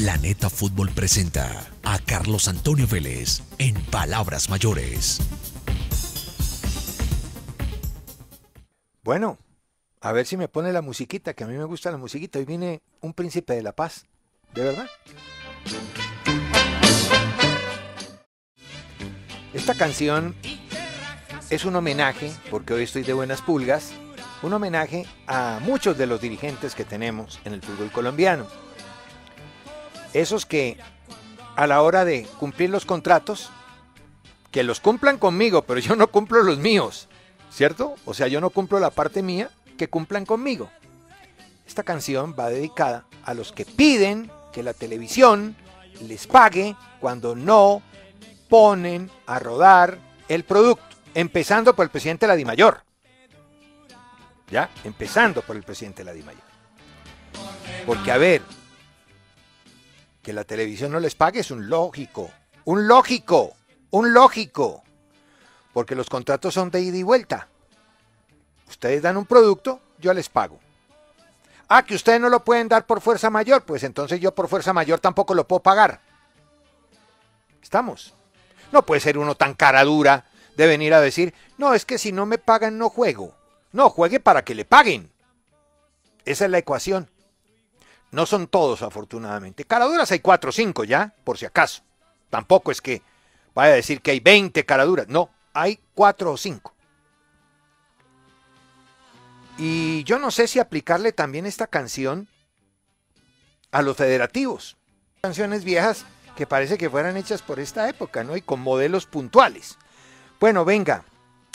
Planeta Fútbol presenta a Carlos Antonio Vélez en Palabras Mayores. Bueno, a ver si me pone la musiquita, que a mí me gusta la musiquita. Hoy viene un príncipe de la paz, ¿de verdad? Esta canción es un homenaje, porque hoy estoy de buenas pulgas, un homenaje a muchos de los dirigentes que tenemos en el fútbol colombiano esos que a la hora de cumplir los contratos, que los cumplan conmigo, pero yo no cumplo los míos, ¿cierto? O sea, yo no cumplo la parte mía, que cumplan conmigo. Esta canción va dedicada a los que piden que la televisión les pague cuando no ponen a rodar el producto, empezando por el presidente de la ¿Ya? Empezando por el presidente de Porque a ver, que la televisión no les pague es un lógico. Un lógico. Un lógico. Porque los contratos son de ida y vuelta. Ustedes dan un producto, yo les pago. Ah, que ustedes no lo pueden dar por fuerza mayor, pues entonces yo por fuerza mayor tampoco lo puedo pagar. Estamos. No puede ser uno tan cara dura de venir a decir, no, es que si no me pagan no juego. No, juegue para que le paguen. Esa es la ecuación. No son todos, afortunadamente. Caraduras hay cuatro o cinco ya, por si acaso. Tampoco es que vaya a decir que hay 20 caraduras. No, hay cuatro o cinco. Y yo no sé si aplicarle también esta canción a los federativos. Canciones viejas que parece que fueran hechas por esta época, ¿no? Y con modelos puntuales. Bueno, venga,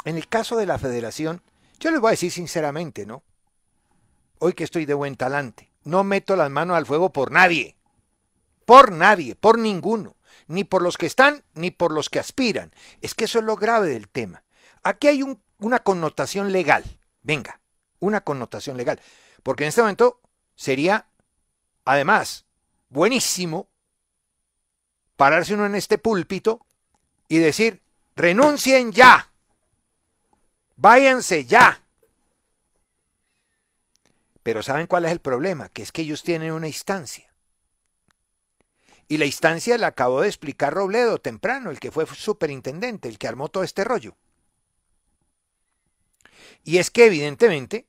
en el caso de la federación, yo les voy a decir sinceramente, ¿no? Hoy que estoy de buen talante no meto las manos al fuego por nadie, por nadie, por ninguno, ni por los que están, ni por los que aspiran. Es que eso es lo grave del tema. Aquí hay una connotación legal, venga, una connotación legal, porque en este momento sería, además, buenísimo pararse uno en este púlpito y decir, renuncien ya, váyanse ya pero ¿saben cuál es el problema? Que es que ellos tienen una instancia. Y la instancia la acabó de explicar Robledo temprano, el que fue superintendente, el que armó todo este rollo. Y es que evidentemente,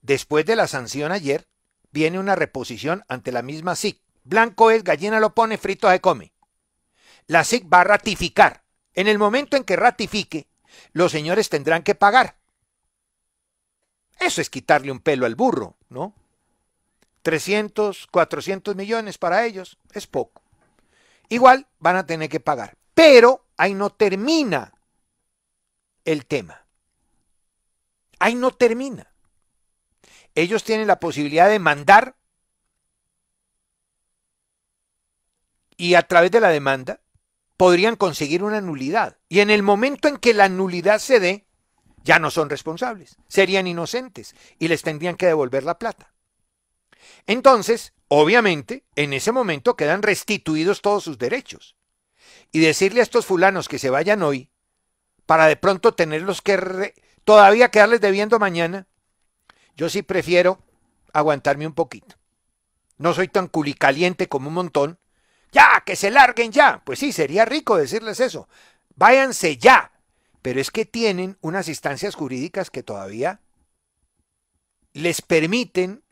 después de la sanción ayer, viene una reposición ante la misma SIC. Blanco es, gallina lo pone, frito se come. La SIC va a ratificar. En el momento en que ratifique, los señores tendrán que pagar. Eso es quitarle un pelo al burro, ¿no? 300, 400 millones para ellos es poco. Igual van a tener que pagar. Pero ahí no termina el tema. Ahí no termina. Ellos tienen la posibilidad de mandar y a través de la demanda podrían conseguir una nulidad. Y en el momento en que la nulidad se dé, ya no son responsables, serían inocentes y les tendrían que devolver la plata. Entonces, obviamente, en ese momento quedan restituidos todos sus derechos. Y decirle a estos fulanos que se vayan hoy, para de pronto tenerlos que todavía quedarles debiendo mañana, yo sí prefiero aguantarme un poquito. No soy tan culicaliente como un montón. Ya, que se larguen ya. Pues sí, sería rico decirles eso. Váyanse ya, pero es que tienen unas instancias jurídicas que todavía les permiten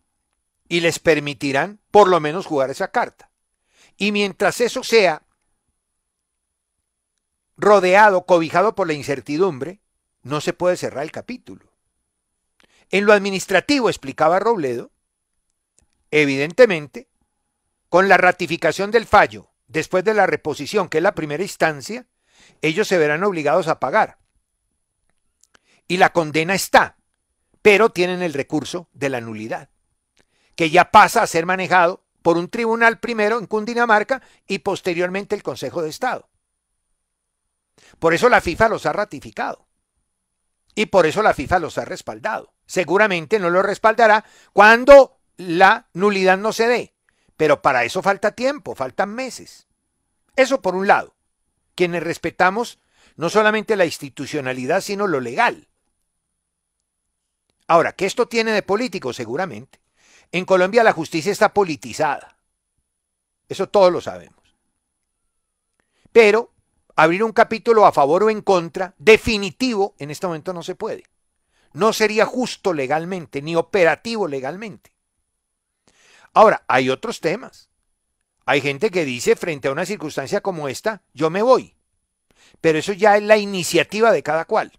y les permitirán por lo menos jugar esa carta. Y mientras eso sea rodeado, cobijado por la incertidumbre, no se puede cerrar el capítulo. En lo administrativo, explicaba Robledo, evidentemente, con la ratificación del fallo después de la reposición, que es la primera instancia, ellos se verán obligados a pagar. Y la condena está, pero tienen el recurso de la nulidad, que ya pasa a ser manejado por un tribunal primero en Cundinamarca y posteriormente el Consejo de Estado. Por eso la FIFA los ha ratificado. Y por eso la FIFA los ha respaldado. Seguramente no los respaldará cuando la nulidad no se dé. Pero para eso falta tiempo, faltan meses. Eso por un lado quienes respetamos no solamente la institucionalidad, sino lo legal. Ahora, ¿qué esto tiene de político? Seguramente. En Colombia la justicia está politizada. Eso todos lo sabemos. Pero abrir un capítulo a favor o en contra definitivo en este momento no se puede. No sería justo legalmente, ni operativo legalmente. Ahora, hay otros temas. Hay gente que dice, frente a una circunstancia como esta, yo me voy. Pero eso ya es la iniciativa de cada cual.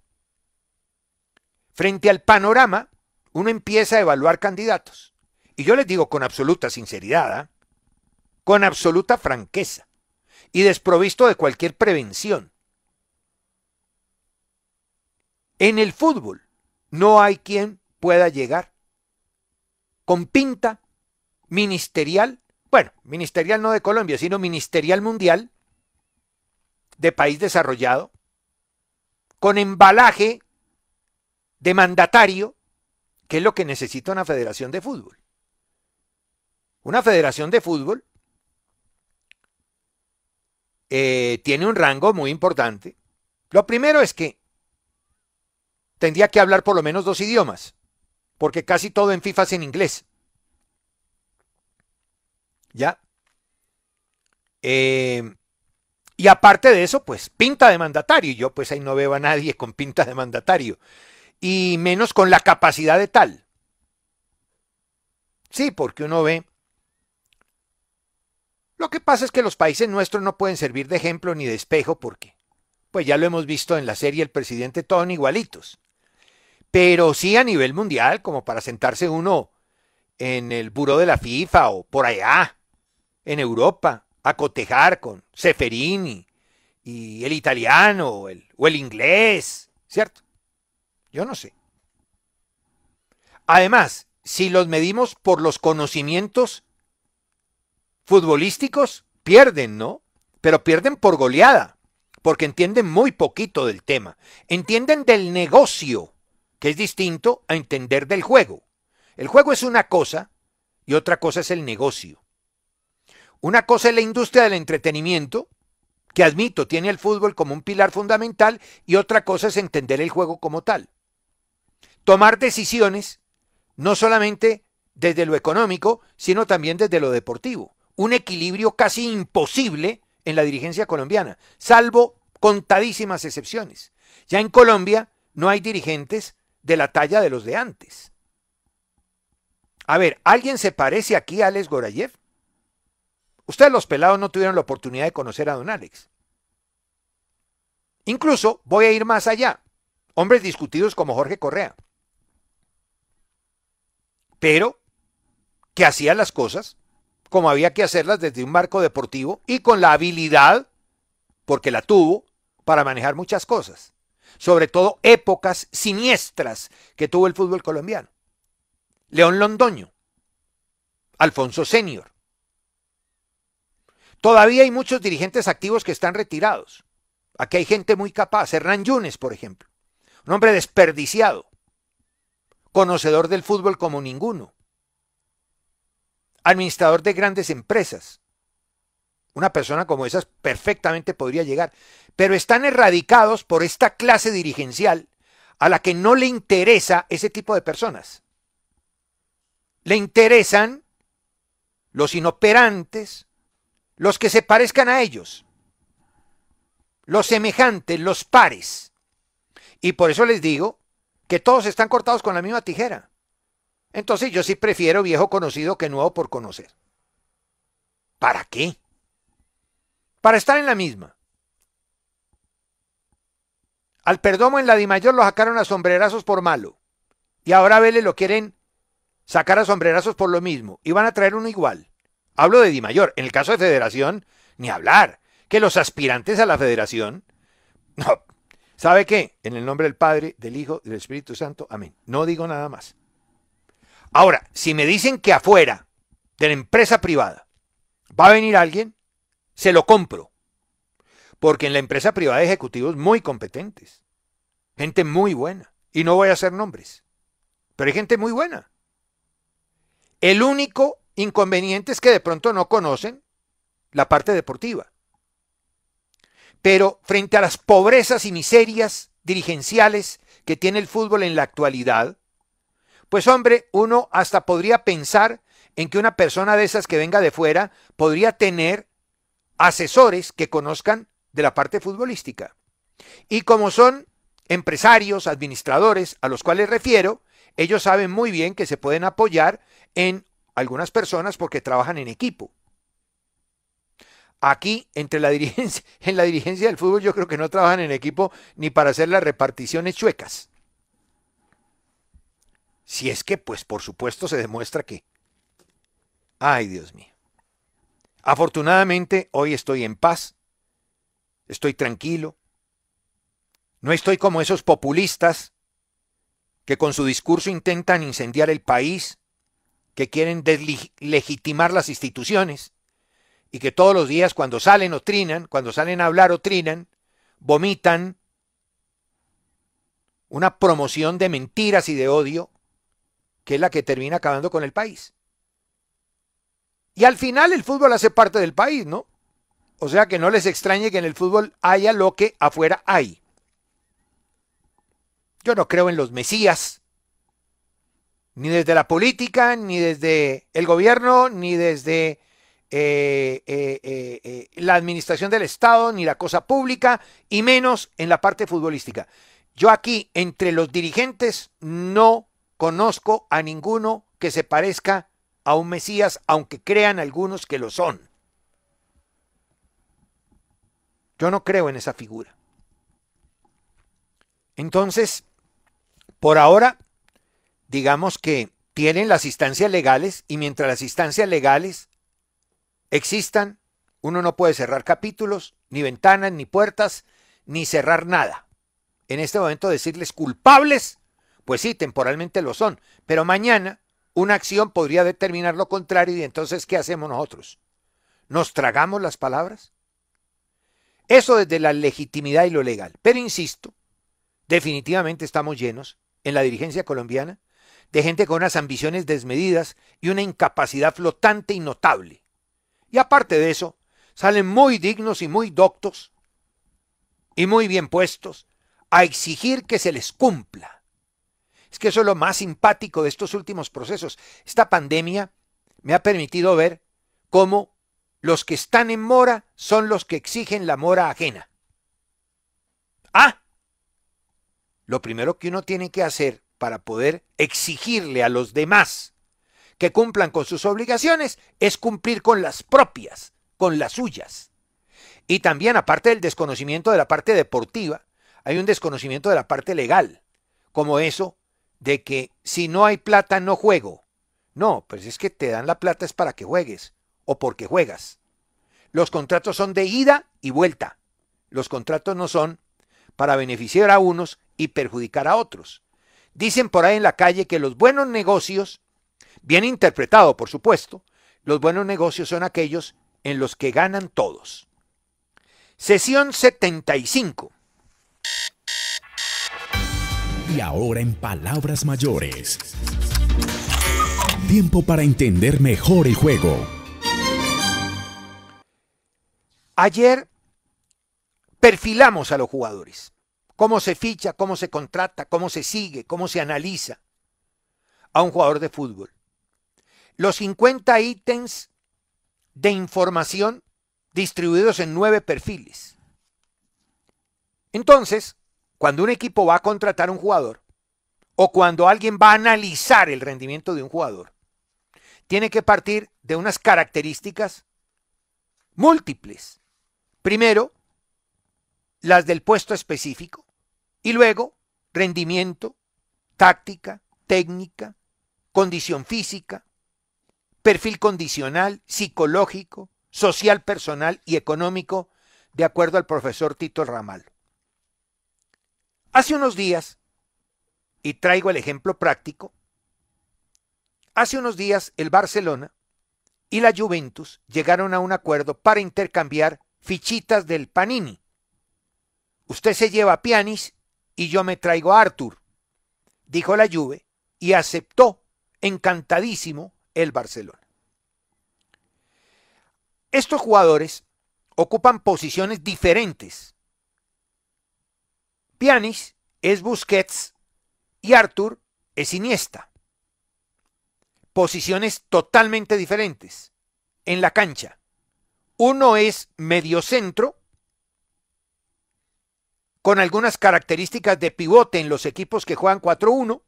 Frente al panorama, uno empieza a evaluar candidatos. Y yo les digo con absoluta sinceridad, ¿ah? con absoluta franqueza, y desprovisto de cualquier prevención. En el fútbol no hay quien pueda llegar con pinta ministerial bueno, ministerial no de Colombia, sino ministerial mundial de país desarrollado, con embalaje de mandatario, que es lo que necesita una federación de fútbol. Una federación de fútbol eh, tiene un rango muy importante. Lo primero es que tendría que hablar por lo menos dos idiomas, porque casi todo en FIFA es en inglés. ¿ya? Eh, y aparte de eso, pues pinta de mandatario. Yo pues ahí no veo a nadie con pinta de mandatario. Y menos con la capacidad de tal. Sí, porque uno ve... Lo que pasa es que los países nuestros no pueden servir de ejemplo ni de espejo porque, pues ya lo hemos visto en la serie El presidente, todos igualitos. Pero sí a nivel mundial, como para sentarse uno en el buro de la FIFA o por allá, en Europa a cotejar con Seferini y el italiano o el, o el inglés, ¿cierto? Yo no sé. Además, si los medimos por los conocimientos futbolísticos, pierden, ¿no? Pero pierden por goleada, porque entienden muy poquito del tema. Entienden del negocio, que es distinto a entender del juego. El juego es una cosa y otra cosa es el negocio. Una cosa es la industria del entretenimiento, que admito, tiene el fútbol como un pilar fundamental, y otra cosa es entender el juego como tal. Tomar decisiones, no solamente desde lo económico, sino también desde lo deportivo. Un equilibrio casi imposible en la dirigencia colombiana, salvo contadísimas excepciones. Ya en Colombia no hay dirigentes de la talla de los de antes. A ver, ¿alguien se parece aquí a Alex Gorayev? Ustedes los pelados no tuvieron la oportunidad de conocer a don Alex. Incluso voy a ir más allá. Hombres discutidos como Jorge Correa. Pero que hacía las cosas como había que hacerlas desde un marco deportivo y con la habilidad, porque la tuvo, para manejar muchas cosas. Sobre todo épocas siniestras que tuvo el fútbol colombiano. León Londoño, Alfonso Senior, Todavía hay muchos dirigentes activos que están retirados. Aquí hay gente muy capaz. Hernán Yunes, por ejemplo. Un hombre desperdiciado. Conocedor del fútbol como ninguno. Administrador de grandes empresas. Una persona como esas perfectamente podría llegar. Pero están erradicados por esta clase dirigencial a la que no le interesa ese tipo de personas. Le interesan los inoperantes, los que se parezcan a ellos, los semejantes, los pares. Y por eso les digo que todos están cortados con la misma tijera. Entonces yo sí prefiero viejo conocido que nuevo por conocer. ¿Para qué? Para estar en la misma. Al Perdomo en la Di Mayor lo sacaron a sombrerazos por malo. Y ahora a Vélez lo quieren sacar a sombrerazos por lo mismo. Y van a traer uno igual. Hablo de Di Mayor. En el caso de Federación, ni hablar. Que los aspirantes a la Federación. No. ¿Sabe qué? En el nombre del Padre, del Hijo y del Espíritu Santo. Amén. No digo nada más. Ahora, si me dicen que afuera de la empresa privada va a venir alguien, se lo compro. Porque en la empresa privada hay ejecutivos muy competentes. Gente muy buena. Y no voy a hacer nombres. Pero hay gente muy buena. El único inconvenientes que de pronto no conocen la parte deportiva. Pero frente a las pobrezas y miserias dirigenciales que tiene el fútbol en la actualidad, pues hombre, uno hasta podría pensar en que una persona de esas que venga de fuera podría tener asesores que conozcan de la parte futbolística. Y como son empresarios, administradores, a los cuales refiero, ellos saben muy bien que se pueden apoyar en algunas personas porque trabajan en equipo. Aquí, entre la dirigencia, en la dirigencia del fútbol, yo creo que no trabajan en equipo ni para hacer las reparticiones chuecas. Si es que, pues por supuesto, se demuestra que. Ay, Dios mío. Afortunadamente, hoy estoy en paz, estoy tranquilo, no estoy como esos populistas que con su discurso intentan incendiar el país, que quieren deslegitimar las instituciones y que todos los días cuando salen o trinan, cuando salen a hablar o trinan, vomitan una promoción de mentiras y de odio que es la que termina acabando con el país. Y al final el fútbol hace parte del país, ¿no? O sea que no les extrañe que en el fútbol haya lo que afuera hay. Yo no creo en los mesías, ni desde la política, ni desde el gobierno, ni desde eh, eh, eh, la administración del Estado, ni la cosa pública, y menos en la parte futbolística. Yo aquí, entre los dirigentes, no conozco a ninguno que se parezca a un Mesías, aunque crean algunos que lo son. Yo no creo en esa figura. Entonces, por ahora, digamos que tienen las instancias legales y mientras las instancias legales existan, uno no puede cerrar capítulos, ni ventanas, ni puertas, ni cerrar nada. En este momento decirles culpables, pues sí, temporalmente lo son, pero mañana una acción podría determinar lo contrario y entonces ¿qué hacemos nosotros? ¿Nos tragamos las palabras? Eso desde la legitimidad y lo legal. Pero insisto, definitivamente estamos llenos en la dirigencia colombiana de gente con unas ambiciones desmedidas y una incapacidad flotante y notable. Y aparte de eso, salen muy dignos y muy doctos y muy bien puestos a exigir que se les cumpla. Es que eso es lo más simpático de estos últimos procesos. Esta pandemia me ha permitido ver cómo los que están en mora son los que exigen la mora ajena. Ah, lo primero que uno tiene que hacer para poder exigirle a los demás que cumplan con sus obligaciones es cumplir con las propias, con las suyas. Y también, aparte del desconocimiento de la parte deportiva, hay un desconocimiento de la parte legal, como eso de que si no hay plata no juego. No, pues es que te dan la plata es para que juegues o porque juegas. Los contratos son de ida y vuelta. Los contratos no son para beneficiar a unos y perjudicar a otros. Dicen por ahí en la calle que los buenos negocios, bien interpretado por supuesto, los buenos negocios son aquellos en los que ganan todos. Sesión 75. Y ahora en palabras mayores. Tiempo para entender mejor el juego. Ayer perfilamos a los jugadores cómo se ficha, cómo se contrata, cómo se sigue, cómo se analiza a un jugador de fútbol. Los 50 ítems de información distribuidos en nueve perfiles. Entonces, cuando un equipo va a contratar a un jugador o cuando alguien va a analizar el rendimiento de un jugador, tiene que partir de unas características múltiples. Primero, las del puesto específico. Y luego, rendimiento, táctica, técnica, condición física, perfil condicional, psicológico, social personal y económico, de acuerdo al profesor Tito Ramal. Hace unos días, y traigo el ejemplo práctico, hace unos días el Barcelona y la Juventus llegaron a un acuerdo para intercambiar fichitas del Panini. Usted se lleva a Pianis y yo me traigo a Arthur, dijo la Juve y aceptó encantadísimo el Barcelona. Estos jugadores ocupan posiciones diferentes. Pianis es Busquets y Arthur es Iniesta. Posiciones totalmente diferentes en la cancha. Uno es mediocentro con algunas características de pivote en los equipos que juegan 4-1.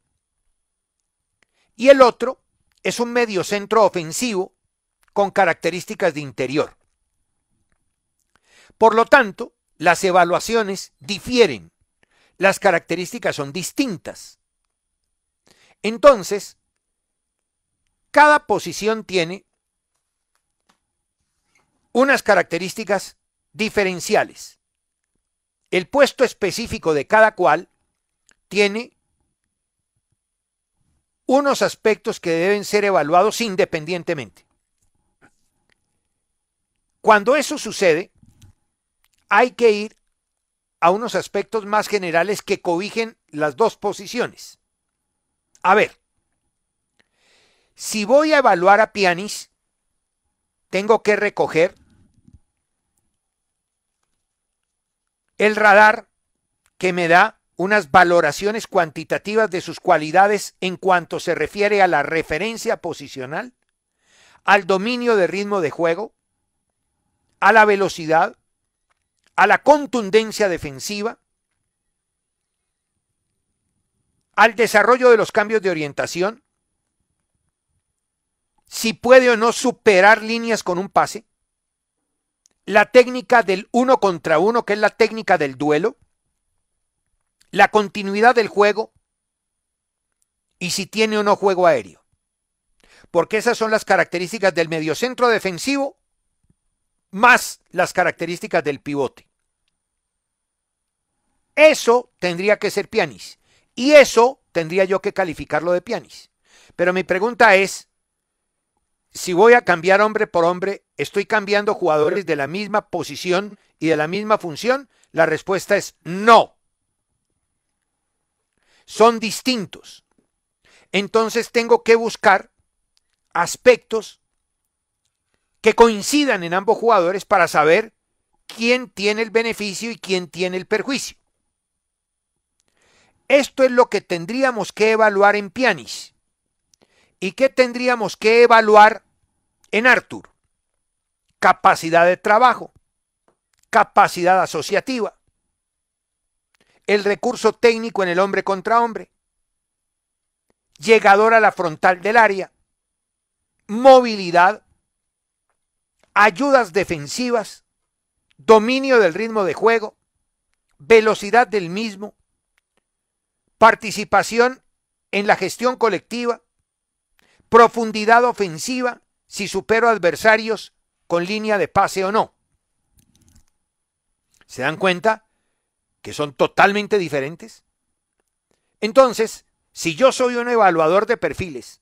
Y el otro es un medio centro ofensivo con características de interior. Por lo tanto, las evaluaciones difieren, las características son distintas. Entonces, cada posición tiene unas características diferenciales. El puesto específico de cada cual tiene unos aspectos que deben ser evaluados independientemente. Cuando eso sucede, hay que ir a unos aspectos más generales que cobijen las dos posiciones. A ver, si voy a evaluar a Pianis, tengo que recoger el radar que me da unas valoraciones cuantitativas de sus cualidades en cuanto se refiere a la referencia posicional, al dominio de ritmo de juego, a la velocidad, a la contundencia defensiva, al desarrollo de los cambios de orientación, si puede o no superar líneas con un pase, la técnica del uno contra uno, que es la técnica del duelo, la continuidad del juego y si tiene o no juego aéreo. Porque esas son las características del mediocentro defensivo más las características del pivote. Eso tendría que ser Pianis. Y eso tendría yo que calificarlo de Pianis. Pero mi pregunta es, si voy a cambiar hombre por hombre, ¿Estoy cambiando jugadores de la misma posición y de la misma función? La respuesta es no. Son distintos. Entonces tengo que buscar aspectos que coincidan en ambos jugadores para saber quién tiene el beneficio y quién tiene el perjuicio. Esto es lo que tendríamos que evaluar en Pianis y qué tendríamos que evaluar en Arthur capacidad de trabajo, capacidad asociativa, el recurso técnico en el hombre contra hombre, llegador a la frontal del área, movilidad, ayudas defensivas, dominio del ritmo de juego, velocidad del mismo, participación en la gestión colectiva, profundidad ofensiva si supero adversarios con línea de pase o no. ¿Se dan cuenta que son totalmente diferentes? Entonces, si yo soy un evaluador de perfiles,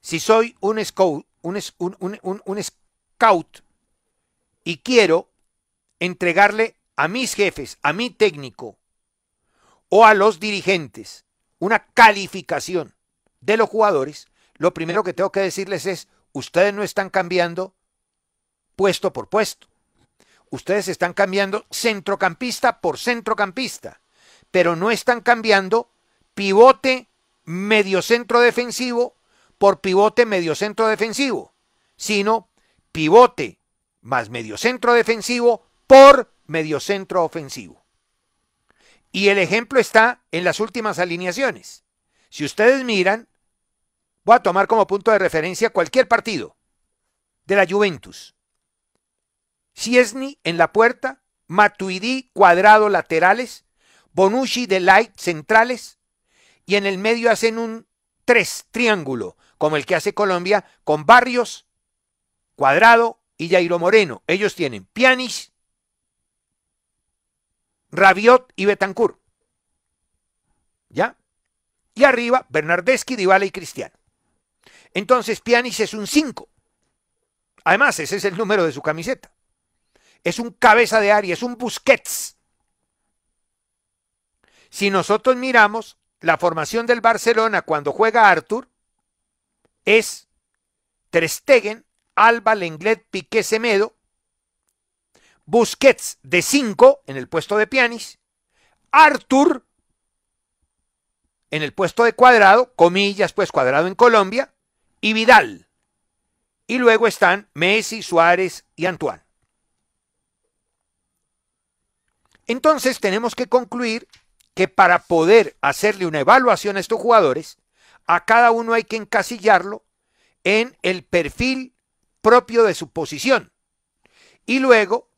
si soy un scout, scout y quiero entregarle a mis jefes, a mi técnico o a los dirigentes una calificación de los jugadores, lo primero que tengo que decirles es, ustedes no están cambiando puesto por puesto. Ustedes están cambiando centrocampista por centrocampista, pero no están cambiando pivote mediocentro defensivo por pivote mediocentro defensivo, sino pivote más mediocentro defensivo por mediocentro ofensivo. Y el ejemplo está en las últimas alineaciones. Si ustedes miran, voy a tomar como punto de referencia cualquier partido de la Juventus. Ciesni en la puerta, Matuidi cuadrado laterales, Bonucci de Light centrales, y en el medio hacen un tres triángulo, como el que hace Colombia, con Barrios, Cuadrado y Jairo Moreno. Ellos tienen Pianis, Rabiot y Betancourt. ¿Ya? Y arriba, Bernardeschi, Dybala y Cristiano. Entonces, Pianis es un 5. Además, ese es el número de su camiseta es un cabeza de área, es un Busquets. Si nosotros miramos la formación del Barcelona cuando juega Arthur, es Trestegen, Alba, Lenglet, Piqué, Semedo, Busquets de 5 en el puesto de Pianis, Arthur en el puesto de cuadrado, comillas, pues cuadrado en Colombia, y Vidal. Y luego están Messi, Suárez y Antoine. Entonces tenemos que concluir que para poder hacerle una evaluación a estos jugadores, a cada uno hay que encasillarlo en el perfil propio de su posición. Y luego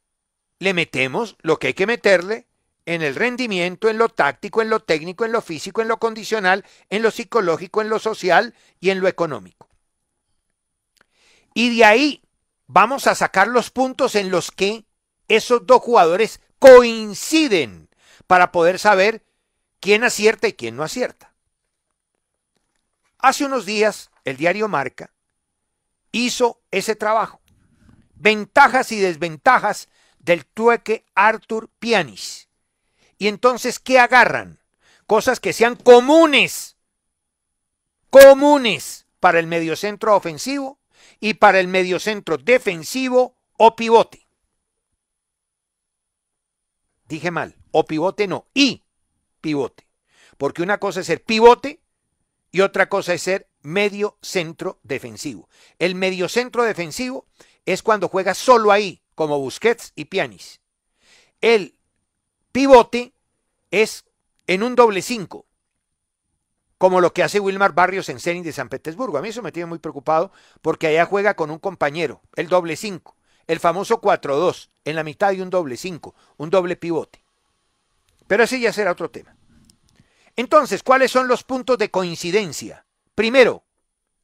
le metemos lo que hay que meterle en el rendimiento, en lo táctico, en lo técnico, en lo físico, en lo condicional, en lo psicológico, en lo social y en lo económico. Y de ahí vamos a sacar los puntos en los que esos dos jugadores coinciden para poder saber quién acierta y quién no acierta. Hace unos días, el diario Marca hizo ese trabajo. Ventajas y desventajas del trueque Arthur Pianis. Y entonces, ¿qué agarran? Cosas que sean comunes, comunes para el mediocentro ofensivo y para el mediocentro defensivo o pivote. Dije mal. O pivote no. Y pivote. Porque una cosa es ser pivote y otra cosa es ser medio centro defensivo. El medio centro defensivo es cuando juega solo ahí, como Busquets y Pianis. El pivote es en un doble cinco, como lo que hace Wilmar Barrios en Zenit de San Petersburgo. A mí eso me tiene muy preocupado porque allá juega con un compañero, el doble cinco el famoso 4-2, en la mitad de un doble 5, un doble pivote. Pero ese ya será otro tema. Entonces, ¿cuáles son los puntos de coincidencia? Primero,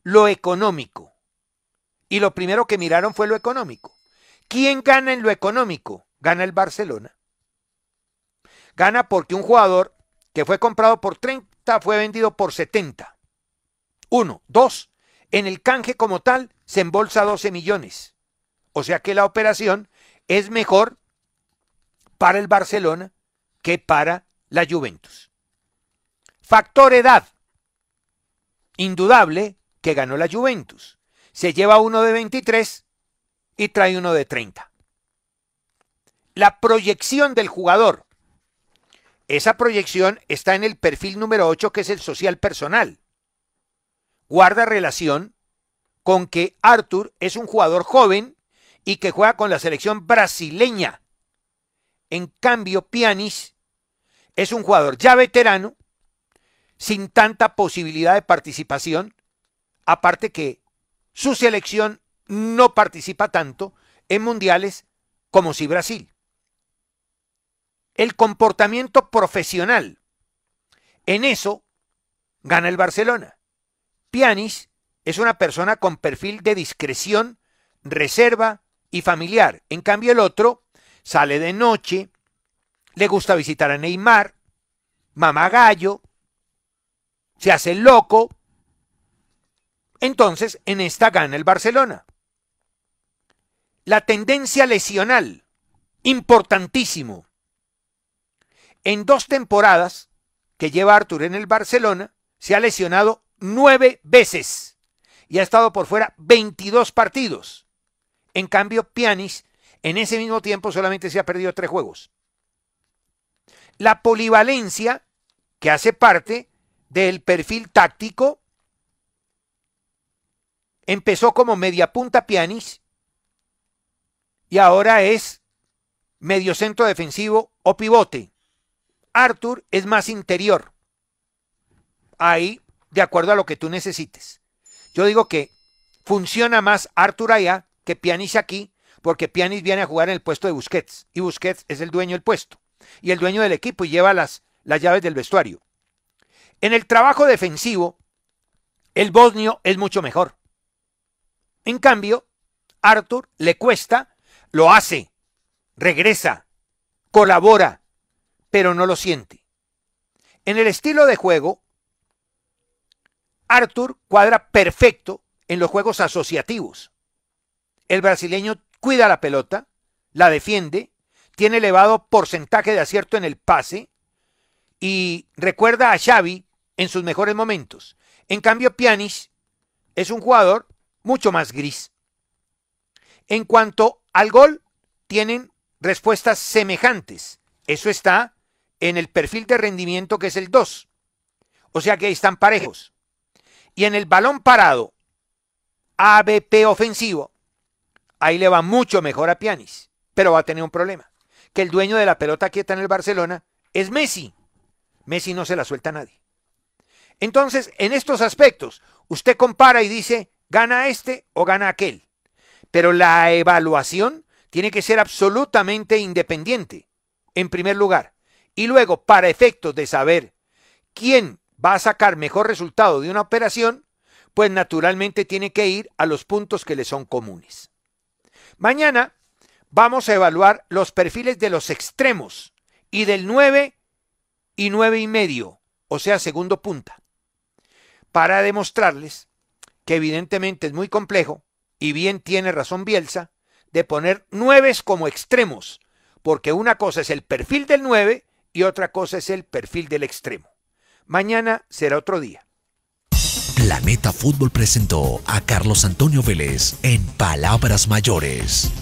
lo económico. Y lo primero que miraron fue lo económico. ¿Quién gana en lo económico? Gana el Barcelona. Gana porque un jugador que fue comprado por 30 fue vendido por 70. Uno. Dos. En el canje como tal se embolsa 12 millones. O sea que la operación es mejor para el Barcelona que para la Juventus. Factor edad. Indudable que ganó la Juventus. Se lleva uno de 23 y trae uno de 30. La proyección del jugador. Esa proyección está en el perfil número 8 que es el social personal. Guarda relación con que Arthur es un jugador joven y que juega con la selección brasileña. En cambio, Pianis es un jugador ya veterano, sin tanta posibilidad de participación, aparte que su selección no participa tanto en mundiales como si Brasil. El comportamiento profesional. En eso gana el Barcelona. Pianis es una persona con perfil de discreción, reserva, y familiar. En cambio el otro sale de noche, le gusta visitar a Neymar, mamá gallo, se hace loco. Entonces, en esta gana el Barcelona. La tendencia lesional, importantísimo. En dos temporadas que lleva Artur en el Barcelona, se ha lesionado nueve veces y ha estado por fuera 22 partidos. En cambio, Pianis en ese mismo tiempo solamente se ha perdido tres juegos. La polivalencia, que hace parte del perfil táctico, empezó como media punta Pianis y ahora es medio centro defensivo o pivote. Arthur es más interior. Ahí, de acuerdo a lo que tú necesites. Yo digo que funciona más Arthur allá que Pianis aquí, porque Pianis viene a jugar en el puesto de Busquets y Busquets es el dueño del puesto y el dueño del equipo y lleva las, las llaves del vestuario. En el trabajo defensivo, el bosnio es mucho mejor. En cambio, Arthur le cuesta, lo hace, regresa, colabora, pero no lo siente. En el estilo de juego, Arthur cuadra perfecto en los juegos asociativos. El brasileño cuida la pelota, la defiende, tiene elevado porcentaje de acierto en el pase y recuerda a Xavi en sus mejores momentos. En cambio, Pjanic es un jugador mucho más gris. En cuanto al gol, tienen respuestas semejantes. Eso está en el perfil de rendimiento que es el 2. O sea que están parejos. Y en el balón parado, ABP ofensivo, ahí le va mucho mejor a Pianis, pero va a tener un problema, que el dueño de la pelota quieta en el Barcelona es Messi. Messi no se la suelta a nadie. Entonces, en estos aspectos, usted compara y dice, gana este o gana aquel. Pero la evaluación tiene que ser absolutamente independiente, en primer lugar. Y luego, para efectos de saber quién va a sacar mejor resultado de una operación, pues naturalmente tiene que ir a los puntos que le son comunes. Mañana vamos a evaluar los perfiles de los extremos y del 9 y nueve y medio, o sea, segundo punta, para demostrarles que evidentemente es muy complejo, y bien tiene razón Bielsa, de poner nueves como extremos, porque una cosa es el perfil del 9 y otra cosa es el perfil del extremo. Mañana será otro día. La Meta Fútbol presentó a Carlos Antonio Vélez en Palabras Mayores.